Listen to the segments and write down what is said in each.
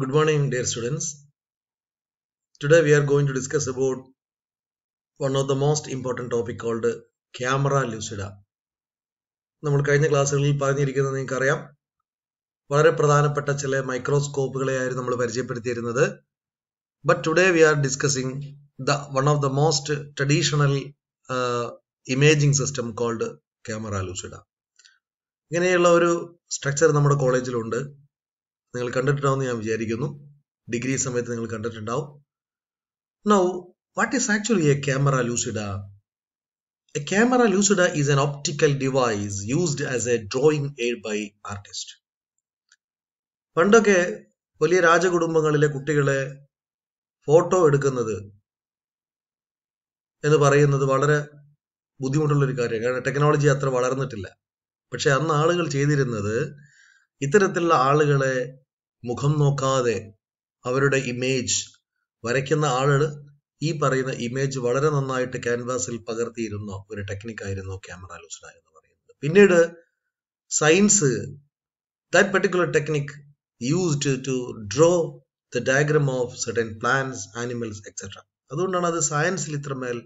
Good morning dear students. Today we are going to discuss about one of the most important topic called camera lucida നമ്മൾ കഴിഞ്ഞ ക്ലാസ്സുകളിൽ പറഞ്ഞിരിക്കുന്നത് നിങ്ങൾക്കറിയാം വളരെ പ്രധാനപ്പെട്ട ചില മൈക്രോസ്കോപ്പുകളെയായിരുന്നു നമ്മൾ പരിചയപ്പെടുത്തിയിരുന്നത് but today we are discussing the one of the most traditional imaging system called camera lucida ഇങ്ങനെയുള്ള ഒരു സ്ട്രക്ചർ നമ്മുടെ കോളേജിലുണ്ട് നിങ്ങൾ കണ്ടിട്ടുണ്ടാവും ഞാൻ വിചാരിക്കുന്നു ഡിഗ്രി സമയത്ത് നിങ്ങൾ കണ്ടിട്ടുണ്ടാവും now what is actually a camera lucida a camera lucida is an optical device used as a drawing aid by artist പണ്ടൊക്കെ വലിയ രാജകുടുംബങ്ങളിലെ കുട്ടികളെ ഫോട്ടോ എടുക്കുന്നത് എന്ന് പറയുന്നത് വളരെ ബുദ്ധിമുട്ടുള്ള ഒരു കാര്യമാണ് കാരണം ടെക്നോളജി അത്ര വളർന്നിട്ടില്ല പക്ഷെ അന്ന് ആളുകൾ ചെയ്തിരുന്നത് ഇത്തരത്തിലുള്ള ആളുകളെ മുഖം നോക്കാതെ അവരുടെ ഇമേജ് വരയ്ക്കുന്ന ആളുകൾ ഈ പറയുന്ന ഇമേജ് വളരെ നന്നായിട്ട് ക്യാൻവാസിൽ പകർത്തിയിരുന്ന ഒരു ടെക്നിക് ആയിരുന്നു ക്യാമറ ലുസ്ന എന്ന് പറയുന്നത് പിന്നീട് science that particular technique used to draw the diagram of certain plants animals etcetera അതുകൊണ്ടാണ് അത് സയൻസിൽ ഇത്രമേൽ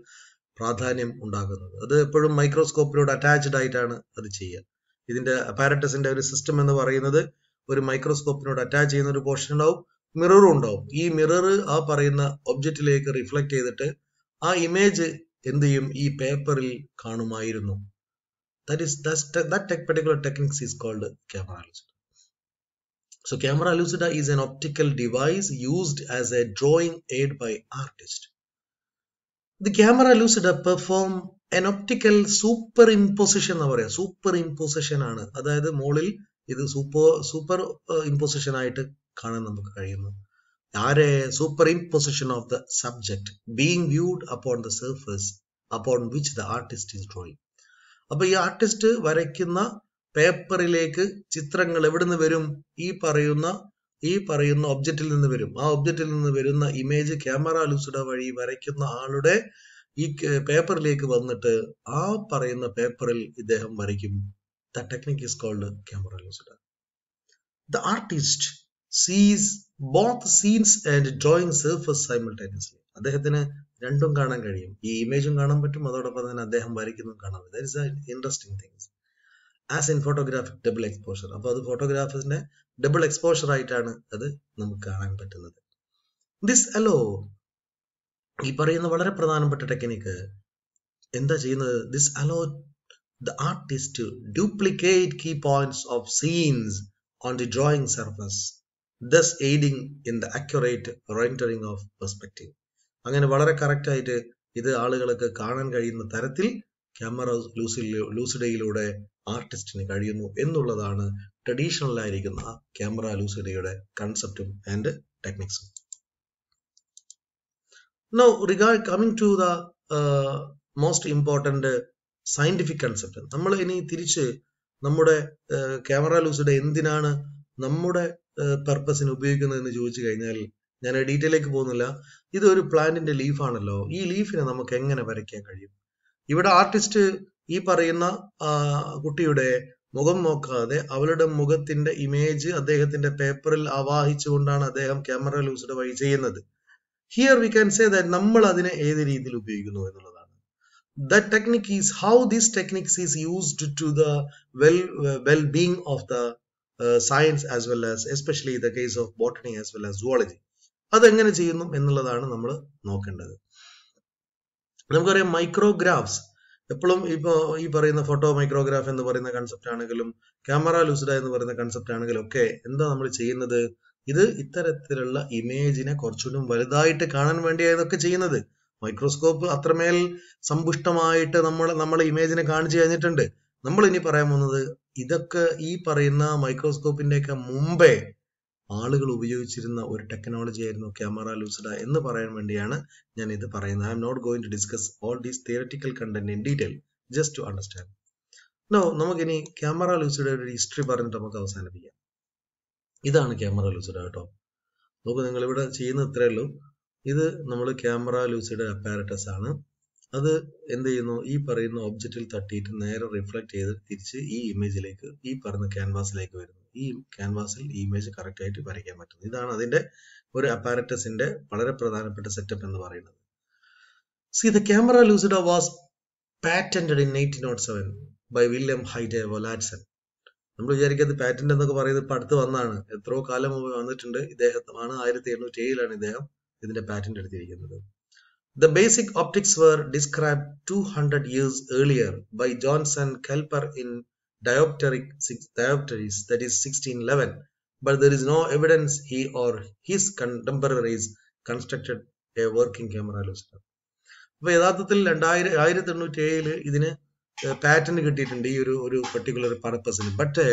പ്രാധാന്യം ഉണ്ടാകുന്നത് അത് എപ്പോഴും മൈക്രോസ്കോപ്പിനോട് അറ്റാച്ച്ഡ് ആയിട്ടാണ് അത് ചെയ്യുക ഇതിന്റെ അപ്പാരറ്റസിന്റെ ഒരു സിസ്റ്റം എന്ന് പറയുന്നത് ഒരു മൈക്രോസ്കോപ്പിനോട് അറ്റാച്ച് ചെയ്യുന്ന ഒരു പോർഷൻ ഉണ്ടാവും മിററും ഉണ്ടാവും ഈ മിറർ ആ പറയുന്ന ഒബ്ജക്റ്റിലേക്ക് റിഫ്ലക്റ്റ് ചെയ്തിട്ട് ആ ഇമേജ് എന്ത് ചെയ്യും ഈ പേപ്പറിൽ കാണുമായിരുന്നു that is that techniques is called camera lucida So camera lucida is an optical device used as a drawing aid by artist. The camera lucida perform an optical superimposition എന്ന് പറയാം super imposition ആണ് അതായത് മോളിൽ ഇത് super super imposition ആയിട്ട് കാണാൻ നമുക്ക് കഴിയുന്നു ആരെ superimposition of the subject being viewed upon the surface upon which the artist is drawing അപ്പൊ ഈ ആർട്ടിസ്റ്റ് വരയ്ക്കുന്ന പേപ്പറിലേക്ക് ചിത്രങ്ങൾ എവിടുന്ന് വരും ഈ പറയുന്ന ഈ പറയുന്ന ഒബ്ജക്റ്റിൽ നിന്ന് വരും ആ ഒബ്ജക്റ്റിൽ നിന്ന് വരുന്ന ഇമേജ് ക്യാമറ ലൂസിഡ വഴി വരയ്ക്കുന്ന ആളുടെ ഈ പേപ്പറിലേക്ക് വന്നിട്ട് ആ പറയുന്ന പേപ്പറിൽ ഇദ്ദേഹം വരയ്ക്കും That technique is called camera lucida. The artist sees both scenes and drawing surface simultaneously. അദ്ദേഹത്തിന് രണ്ടും കാണാൻ കഴിയും ഈ ഇമേജും കാണാൻ പറ്റും അതോടൊപ്പം തന്നെ അദ്ദേഹം വരയ്ക്കുന്നതും കാണാൻ പറ്റും interesting things as in photographic double exposure അപ്പോൾ അത് ഫോട്ടോഗ്രാഫിന്റെ ഡബിൾ എക്സ്പോഷർ ആയിട്ടാണ് അത് നമുക്ക് കാണാൻ പറ്റുന്നത് ദിസ് അലോ ഈ പറയുന്ന വളരെ പ്രധാനപ്പെട്ട ടെക്നിക്ക് എന്താ ചെയ്യുന്നത് this allow the artist to duplicate key points of scenes on the drawing surface, thus aiding in the accurate rendering of perspective. അങ്ങനെ വളരെ കറക്റ്റ് ആയിട്ട് ഇത് ആളുകൾക്ക് കാണാൻ കഴിയുന്ന തരത്തിൽ ക്യാമറ ലൂസിഡയിലൂടെ ആർട്ടിസ്റ്റിന് കഴിയുന്നു എന്നുള്ളതാണ് ട്രഡീഷണൽ ആയിരിക്കുന്ന ക്യാമറ ലൂസിഡയുടെ കൺസെപ്റ്റും ആൻഡ് ടെക്നിക്സും no regard coming to the most important scientific concept നമ്മൾ ഇനി തിരിച്ച് നമ്മുടെ ക്യാമറ ലൂസിഡ് എന്തിനാണ് നമ്മുടെ പർപ്പസിന് എന്ന് ചോദിച്ചു കഴിഞ്ഞാൽ ഞാൻ ഡീറ്റെയിലേക്ക് പോകുന്നില്ല ഇത് ഒരു പ്ലാന്റിന്റെ ലീഫാണല്ലോ ഈ ലീഫിനെ നമുക്ക് എങ്ങനെ വരയ്ക്കാൻ കഴിയും ഇവിടെ ആർട്ടിസ്റ്റ് ഈ പറയുന്ന കുട്ടിയുടെ മുഖം നോക്കാതെ അവളുടെ മുഖത്തിന്റെ ഇമേജ് അദ്ദേഹത്തിന്റെ പേപ്പറിൽ ആവാഹിച്ചുകൊണ്ടാണ് അദ്ദേഹം ക്യാമറ ലൂസിഡ് വഴി ചെയ്യുന്നത് here we can say that നമ്മൾ അതിനെ ഏത് രീതിയിൽ ഉപയോഗിക്കുന്നു എന്നുള്ളത് that technique is how this techniques is used to the well uh, well-being of the uh, science as well as especially the case of botany as well as zoology അതെങ്ങനെ ചെയ്യുന്നു എന്നുള്ളതാണ് നമ്മൾ നോക്കേണ്ടത് നമുക്കറിയാം മൈക്രോഗ്രാഫ്സ് എപ്പോഴും ഇപ്പോൾ ഈ പറയുന്ന ഫോട്ടോ മൈക്രോഗ്രാഫ് എന്ന് പറയുന്ന കൺസെപ്റ്റ് ആണെങ്കിലും ക്യാമറ ലുസിഡ എന്ന് പറയുന്ന കൺസെപ്റ്റ് ആണെങ്കിലും ഒക്കെ എന്താ നമ്മൾ ചെയ്യുന്നത് ഇത് ഇത്തരത്തിലുള്ള ഇമേജിനെ കുറച്ചുകൂടി വലുതായിട്ട് കാണാൻ വേണ്ടിയാണ് ഇതൊക്കെ ചെയ്യുന്നത് മൈക്രോസ്കോപ്പ് അത്രമേൽ സമ്പുഷ്ടമായിട്ട് നമ്മൾ നമ്മളെ ഇമേജിനെ കാണിച്ചു കഴിഞ്ഞിട്ടുണ്ട് നമ്മൾ ഇനി പറയാൻ പോകുന്നത് ഇതൊക്കെ ഈ പറയുന്ന മൈക്രോസ്കോപ്പിന്റെയൊക്കെ മുമ്പേ ആളുകൾ ഉപയോഗിച്ചിരുന്ന ഒരു ടെക്നോളജി ആയിരുന്നു ക്യാമറ ലൂസിഡ എന്ന് പറയാൻ വേണ്ടിയാണ് ഞാൻ ഇത് പറയുന്നത് I'm not going to discuss all these theoretical content in detail just to understand no നമുക്കിനി ക്യാമറ ലൂസിഡയുടെ ഒരു ഹിസ്റ്ററി പറഞ്ഞിട്ട് നമുക്ക് അവസാനിപ്പിക്കാം ഇതാണ് ക്യാമറ ലൂസിഡ കേട്ടോ നോക്കൂ നിങ്ങൾ ഇവിടെ ചെയ്യുന്നത് ഇത്രയേ ഉള്ളൂ ഇത് നമ്മൾ ക്യാമറ ലൂസിഡ് അപ്പാരറ്റസ് ആണ് അത് എന്ത് ചെയ്യുന്നു ഈ പറയുന്ന ഒബ്ജക്റ്റിൽ തട്ടിയിട്ട് നേരെ റിഫ്ലക്ട് ചെയ്ത് തിരിച്ച് ഈ ഇമേജിലേക്ക് ഈ പറഞ്ഞ ക്യാൻവാസിലേക്ക് വരുന്നു ഈ ക്യാൻവാസിൽ ഈ ഇമേജ് കറക്റ്റ് ആയിട്ട് വരയ്ക്കാൻ പറ്റുന്നു ഇതാണ് അതിന്റെ ഒരു അപ്പാരറ്റസിന്റെ വളരെ പ്രധാനപ്പെട്ട സെറ്റപ്പ് എന്ന് പറയുന്നത് see the camera lucida was patented in eighteen nought seven by William Hyde Wollaston നമ്മൾ വിചാരിക്കുന്നത് പാറ്റന്റ് എന്നൊക്കെ പറയുന്നത് ഇപ്പൊ അടുത്ത് വന്നാണ് എത്രയോ കാലം മുമ്പ് വന്നിട്ടുണ്ട് ഇദ്ദേഹമാണ് ആയിരത്തി എണ്ണൂറ്റി ഏഴിലാണ് ഇദ്ദേഹം ഇതിന്റെ പാറ്റന്റ് എടുത്തിരിക്കുന്നത് the basic optics were describe two hundred years earlier by Johnson Kepler in dioptric Dioptrice Dioptrice ദീൻ eleven but there is no evidence he or his contemporaries constructed a working camera lucida അപ്പൊ യഥാർത്ഥത്തിൽ രണ്ടായിരം ആയിരത്തി എണ്ണൂറ്റി ഏഴില് ഇതിന് pattern കിട്ടിയിട്ടുണ്ട് ഈ ഒരു ഒരു പെർട്ടിക്കുലർ പർപ്പസിന് ബട്ട്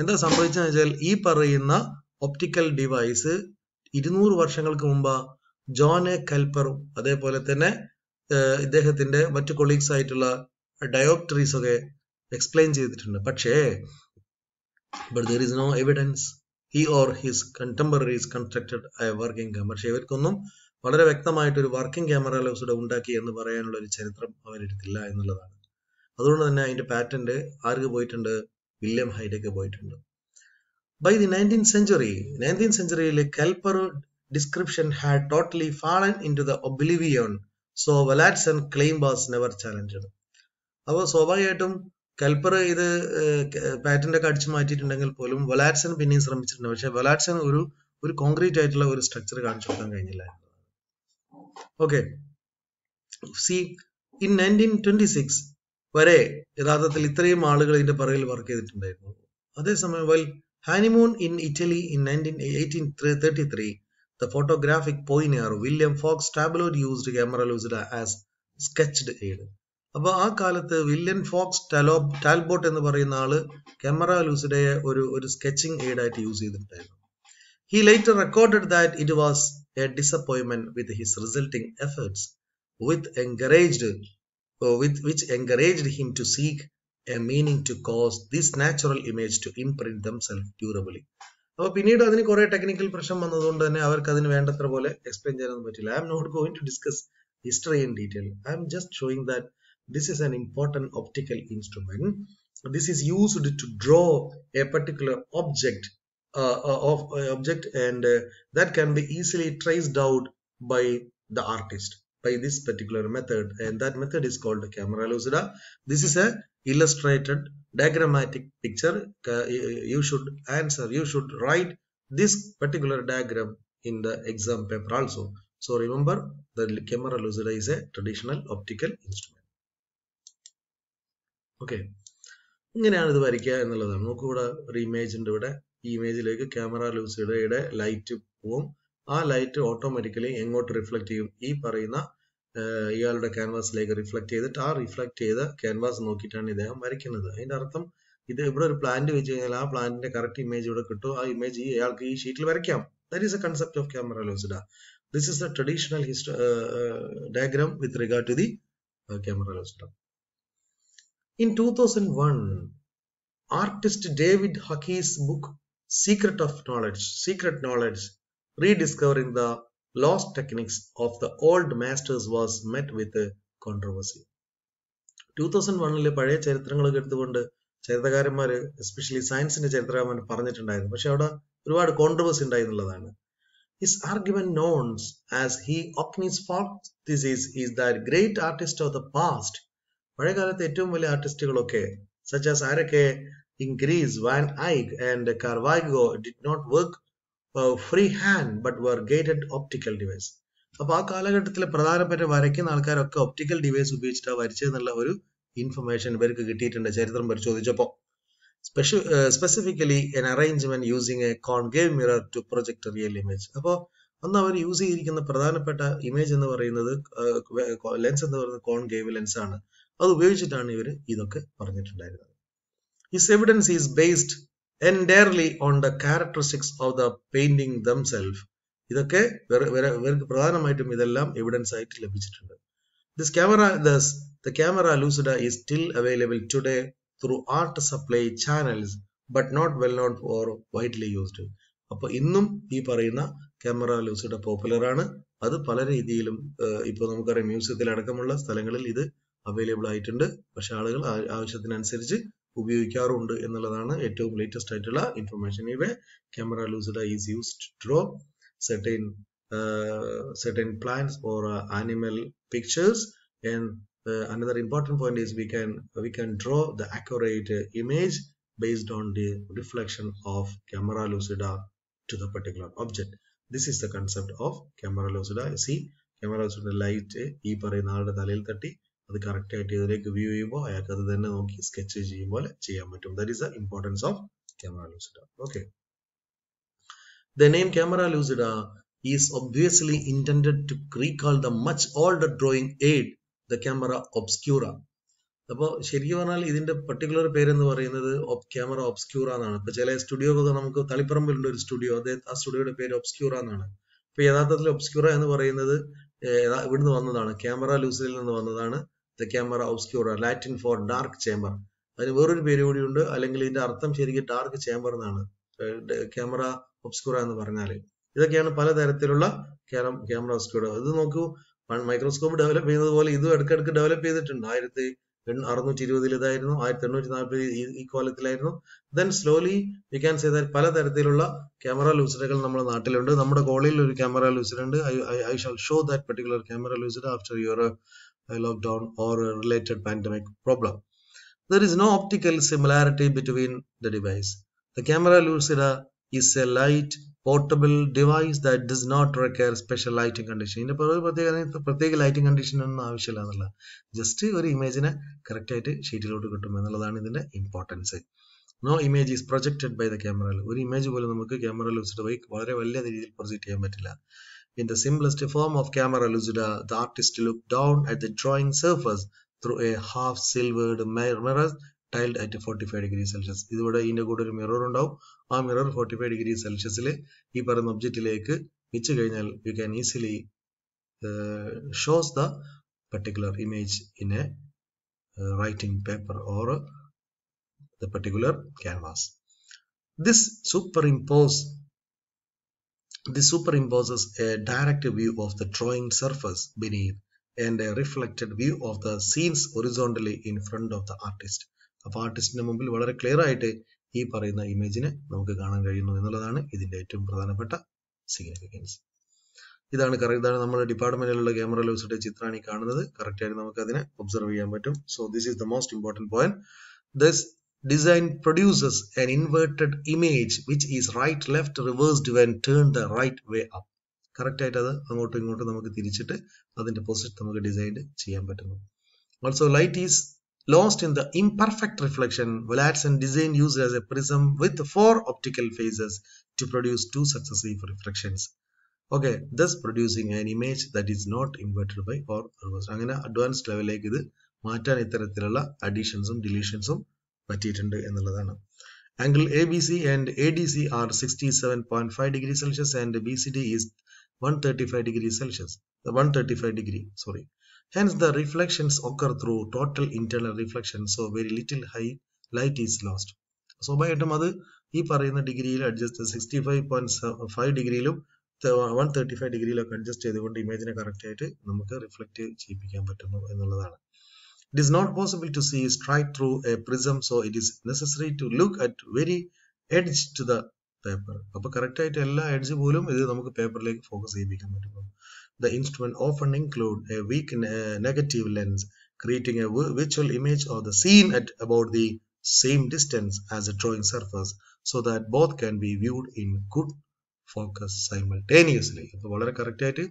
എന്താ സംഭവിച്ചെന്ന് വെച്ചാൽ ഈ പറയുന്ന ഒപ്റ്റിക്കൽ ഡിവൈസ് ഇരുന്നൂറ് വർഷങ്ങൾക്ക് മുമ്പ് ജോൺ എ കൽപ്പറും അതേപോലെ തന്നെ ഇദ്ദേഹത്തിന്റെ മറ്റു കൊളീഗ്സ് ആയിട്ടുള്ള ഡയോപ്ട്രീസ് ഒക്കെ എക്സ്പ്ലെയിൻ ചെയ്തിട്ടുണ്ട് പക്ഷേ but there is no evidence he or his contemporaries constructed a working camera പക്ഷേ ഇവർക്കൊന്നും വളരെ വ്യക്തമായിട്ട് ഒരു വർക്കിംഗ് ക്യാമറ ലബ്സ് ഉണ്ടാക്കി എന്ന് പറയാനുള്ള ഒരു ചരിത്രം അവരെടുത്തില്ല എന്നുള്ളതാണ് അതുകൊണ്ട് തന്നെ അതിന്റെ പാറ്റന്റ് ആർക്ക് പോയിട്ടുണ്ട് വില്യം ഹൈഡൊക്കെ പോയിട്ടുണ്ട് by the nineteen century nineteen സെഞ്ചുറിയിൽ Kepler description had totally fallen into the oblivion. So Valad's claim was never challenged. അപ്പോൾ സ്വാഭാവികമായിട്ടും കൽപ്പർ ഇത് പാറ്റന്റ് ഒക്കെ അടിച്ചു മാറ്റിയിട്ടുണ്ടെങ്കിൽ പോലും വലാറ്റ്സൺ പിന്നെയും ശ്രമിച്ചിട്ടുണ്ട് പക്ഷെ വലാറ്റ്സൺ ഒരു ഒരു കോൺക്രീറ്റ് ആയിട്ടുള്ള ഒരു സ്ട്രക്ചർ കാണിച്ചു കൊടുക്കാൻ കഴിഞ്ഞില്ല okay see in nineteen twenty six വരെ യഥാർത്ഥത്തിൽ ഇത്രയും ആളുകൾ ഇതിന്റെ പുറകിൽ വർക്ക് ചെയ്തിട്ടുണ്ടായിരുന്നു അതേസമയം while honeymoon in Italy in nineteen eighteen thirty three The photographic pioneer William Fox Talbot used camera lucida as sketched aid അപ്പോൾ ആ കാലത്ത് വില്യൻ ഫോക്സ് ടാലോ ടാൽബോട്ട് എന്ന് പറയുന്ന ആള് ക്യാമറ ലൂസിഡയെ ഒരു ഒരു സ്കെച്ചിങ് എയ്ഡ് ആയിട്ട് യൂസ് ചെയ്തിട്ടുണ്ടായിരുന്നു he later recorded that it was a disappointment with his resulting efforts with encouraged with which encouraged him to seek a meaning to cause this natural image to imprint themselves durably അപ്പോൾ പിന്നീട് അതിന് കുറെ technical പ്രശ്നം വന്നതുകൊണ്ട് തന്നെ അവർക്ക് അതിന് വേണ്ടത്ര പോലെ എക്സ്പ്ലെയിൻ ചെയ്യാനൊന്നും പറ്റില്ല I'm not going to discuss history in detail I'm just showing that this is an important optical instrument this is used to draw a particular object uh, uh, of uh, object and that can be easily traced out by the artist by this particular method and that method is called camera lucida. This is a illustrated diagrammatic picture. You should answer, you should write this particular diagram in the exam paper also. So remember the camera lucida is a traditional optical instrument. Okay ഇങ്ങനെയാണ് ഇത് വരയ്ക്കുക എന്നുള്ളതാണ് നമുക്ക് ഇവിടെ ഒരു image ഉണ്ട് ഇവിടെ ഈ ഇമേജിലേക്ക് ക്യാമറ ലൂസിയുടെ ലൈറ്റ് പോവും ആ ലൈറ്റ് ഓട്ടോമാറ്റിക്കലി എങ്ങോട്ട് റിഫ്ലക്ട് ചെയ്യും ഈ പറയുന്ന ഇയാളുടെ ക്യാൻവാസിലേക്ക് റിഫ്ലക്ട് ചെയ്തിട്ട് ആ റിഫ്ലക്ട് ചെയ്ത ക്യാൻവാസ് നോക്കിയിട്ടാണ് ഇദ്ദേഹം വരയ്ക്കുന്നത് അതിന്റെ അർത്ഥം ഇത് ഇവിടെ ഒരു പ്ലാന്റ് വെച്ച് കഴിഞ്ഞാൽ ആ പ്ലാന്റിന്റെ കറക്റ്റ് ഇമേജ് ഇവിടെ കിട്ടും ആ ഇമേജ് ഈ അയാൾക്ക് ഈ ഷീറ്റിൽ വരയ്ക്കാം that is a concept of camera lucida this is a traditional ഹിസ്റ്റ diagram with regard to the camera lucida in two thousand one artist David Hockney's book secret of knowledge secret knowledge rediscovering the lost techniques of the old masters was met with a controversy. 2001 ले पढ़े especially science ने चरित्रामण पारण्य चढ़ाया controversy His argument known as he Hockney's fault disease is that great artist of the past, artists such as in Greece, Van Eyck and Caravaggio did not work freehand but were guided optical device അപ്പൊ ആ കാലഘട്ടത്തിൽ പ്രധാനപ്പെട്ട വരയ്ക്കുന്ന ആൾക്കാരൊക്കെ optical device ഉപയോഗിച്ചിട്ടാണ് വരച്ചതെന്നുള്ള ഒരു information ഇവർക്ക് കിട്ടിയിട്ടുണ്ട് ചരിത്രം പരിശോധിച്ചപ്പോ സ്പെഷ്യ specifically an arrangement using a concave mirror to project real image അപ്പോൾ അന്ന് അവർ യൂസ് ചെയ്തിരിക്കുന്ന പ്രധാനപ്പെട്ട ഇമേജ് എന്ന് പറയുന്നത് ലെൻസ് എന്ന് പറയുന്നത് കോൺഗേവ് ലെൻസ് ആണ് അത് ഉപയോഗിച്ചിട്ടാണ് ഇവർ ഇതൊക്കെ പറഞ്ഞിട്ടുണ്ടായിരുന്നത് his evidence is based entirely on the characteristics of the painting self ഇതൊക്കെ ഇവർക്ക് പ്രധാനമായിട്ടും ഇതെല്ലാം എവിഡൻസ് ആയിട്ട് ലഭിച്ചിട്ടുണ്ട് this camera thus the camera lucida is still available today through art supply channels but not well known for widely used അപ്പൊ ഇന്നും ഈ പറയുന്ന ക്യാമറ ലൂസിഡ പോപ്പുലർ ആണ് അത് പല രീതിയിലും ഇപ്പൊ നമുക്കറിയാം മ്യൂസിയത്തിൽ അടക്കമുള്ള സ്ഥലങ്ങളിൽ ഇത് അവൈലബിൾ ആയിട്ടുണ്ട് പക്ഷെ ആളുകൾ ആവശ്യത്തിനനുസരിച്ച് ഉപയോഗിക്കാറുണ്ട് എന്നുള്ളതാണ് ഏറ്റവും ലേറ്റസ്റ്റ് ആയിട്ടുള്ള ഇൻഫർമേഷൻ ഇവിടെ camera lucida is used to draw certain certain plants or animal pictures and another important point is we can we can draw the accurate image based on the reflection of camera lucida to the particular object this is the concept of camera lucida see camera lucida light ഈ പറയുന്ന ആളുടെ തലയിൽ തട്ടി അത് ആയിട്ട് ഇതിലേക്ക് view ചെയ്യുമ്പോൾ അയാൾക്ക് അത് തന്നെ നോക്കി സ്കെച്ച് പോലെ ചെയ്യാൻ പറ്റും that is the importance of camera lucida okay the name camera lucida is obviously intended to recall the much older drawing aid the camera obscura അപ്പോൾ ശരിക്കും പറഞ്ഞാൽ ഇതിന്റെ പെർട്ടിക്കുലർ പേര് എന്ന് പറയുന്നത് ക്യാമറ ഒബ്സ്ക്യൂറ എന്നാണ് ഇപ്പൊ ചില സ്റ്റുഡിയോ ഒക്കെ നമുക്ക് തളിപ്പറമ്പിലുണ്ട് ഒരു സ്റ്റുഡിയോ അദ്ദേഹം ആ സ്റ്റുഡിയോയുടെ പേര് ഒബ്സ്ക്യൂറ എന്നാണ് ഇപ്പൊ യഥാർത്ഥത്തിൽ ഒബ്സ്ക്യൂറ എന്ന് പറയുന്നത് ഇവിടുന്ന് വന്നതാണ് ക്യാമറ ലൂസിൽ നിന്ന് വന്നതാണ് the camera obscure Latin for dark chamber അതിന് വേറൊരു പേര് കൂടിയുണ്ട് അല്ലെങ്കിൽ ഇതിന്റെ അർത്ഥം ശരിക്കും ഡാർക്ക് ചേമ്പർ എന്നാണ് ക്യാമറ ഒബ്സ്ക്യൂറ എന്ന് പറഞ്ഞാൽ ഇതൊക്കെയാണ് പലതരത്തിലുള്ള ക്യാമറ ഒബ്സ്ക്യൂറ ഇത് നോക്കൂ മൈക്രോസ്കോപ്പ് ഡെവലപ്പ് ചെയ്യുന്നത് പോലെ ഇതും ഇടയ്ക്കിടയ്ക്ക് ഡെവലപ്പ് ചെയ്തിട്ടുണ്ട് ആയിരത്തി അറുന്നൂറ്റി ഇരുപതിൽ ഇതായിരുന്നു ആയിരത്തി എണ്ണൂറ്റി നാൽപ്പത് ഈ കോലത്തിലായിരുന്നു then slowly we can say that പലതരത്തിലുള്ള ക്യാമറ ലൂസിഡുകൾ നമ്മുടെ നാട്ടിലുണ്ട് നമ്മുടെ കോളേജിൽ ഒരു ക്യാമറ ലൂസിഡ് ഉണ്ട് I shall show that particular camera lucida after your lockdown or a related pandemic problem. There is no optical similarity between the device. The camera lucida is a light portable device that does not require special lighting condition. ഇതിൻ്റെ പുറകിൽ പ്രത്യേക പ്രത്യേക lighting condition ഒന്നും ആവശ്യമില്ല എന്നുള്ള just ഒരു ഇമേജിനെ correct ആയിട്ട് ഷീറ്റിലോട്ട് കിട്ടും എന്നുള്ളതാണ് ഇതിൻ്റെ importance no image is projected by the camera ഒരു ഇമേജ് പോലും നമുക്ക് ക്യാമറ ലൂസിഡ് വഴി വളരെ വലിയ രീതിയിൽ പ്രൊജക്റ്റ് ചെയ്യാൻ പറ്റില്ല In the simplest form of camera lucida, the artist looked down at the drawing surface through a half silvered mirror tiled at 45 degrees Celsius. This ഇതിൻ്റെ കൂടെ ഒരു മിറർ ഉണ്ടാവും ആ മിറർ ഫോർട്ടി ഫൈവ് ഡിഗ്രി സെൽഷ്യസിൽ the പറയുന്ന ഒബ്ജക്റ്റിലേക്ക് വെച്ച് കഴിഞ്ഞാൽ you can easily particular image in a uh, writing paper or the particular canvas. This superimpose this superimposes a direct view of the drawing surface beneath and a reflected view of the scenes horizontally in front of the artist. അപ്പോൾ ആർട്ടിസ്റ്റിന്റെ മുമ്പിൽ വളരെ clear ആയിട്ട് ഈ പറയുന്ന ഇമേജിനെ നമുക്ക് കാണാൻ കഴിയുന്നു എന്നുള്ളതാണ് ഇതിന്റെ ഏറ്റവും പ്രധാനപ്പെട്ട സിഗ്നിഫിക്കൻസ് ഇതാണ് കറക്റ്റ് ഇതാണ് നമ്മുടെ ഡിപ്പാർട്ട്മെന്റിലുള്ള ക്യാമറയിൽ വെച്ചിട്ട് ചിത്രമാണ് ഈ കാണുന്നത് കറക്റ്റ് ആയിട്ട് നമുക്ക് അതിനെ ഒബ്സർവ് ചെയ്യാൻ പറ്റും so this is the most important point this design produces an inverted image which is right left reversed when turned the right way up correct ആയിട്ട് അത് അങ്ങോട്ടും ഇങ്ങോട്ടും നമുക്ക് തിരിച്ചിട്ട് അതിന്റെ പൊസിഷൻ നമുക്ക് ഡിസൈൻ ചെയ്യാൻ പറ്റുന്നു also light lost in the imperfect reflection, and design used as a prism with four optical phases to produce two successive refractions. Okay, thus producing an image that is not inverted by or reversed. അങ്ങനെ advanced ലെവലിലേക്ക് ഇത് മാറ്റാൻ ഇത്തരത്തിലുള്ള അഡീഷൻസും ഡിലീഷൻസും പറ്റിയിട്ടുണ്ട് എന്നുള്ളതാണ് angle A B C and A D C are sixty seven point five degree Celsius and B C D is one thirty five degree Celsius one thirty five degree sorry hence the reflections occur through total internal reflection so very little high light is lost സ്വാഭാവികമായിട്ടും അത് ഈ പറയുന്ന ഡിഗ്രിയിൽ adjust sixty five point five ഡിഗ്രിയിലും one thirty five ഡിഗ്രിയിലൊക്കെ adjust ചെയ്തുകൊണ്ട് ഇമേജിനെ correct ആയിട്ട് നമുക്ക് റിഫ്ലക്റ്റ് ചെയ്യിപ്പിക്കാൻ പറ്റുന്നു എന്നുള്ളതാണ് it is not possible to see straight through a prism so it is necessary to look at very edge to the paper appo correct aayittu ella edge polum idu paper like focus cheyikkan pattum the instrument often include a weak negative lens creating a virtual image of the scene at about the same distance as the drawing surface so that both can be viewed in good focus simultaneously appo valare correct aayittu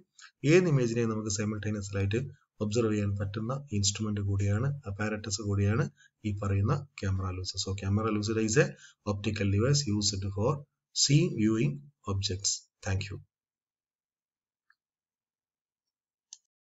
ee image ne namaku simultaneous aayittu observe ചെയ്യാൻ പറ്റുന്ന instrument കൂടിയാണ് apparatus കൂടിയാണ് ഈ പറയുന്ന camera lucida so camera lucida is a optical device used for see viewing objects thank U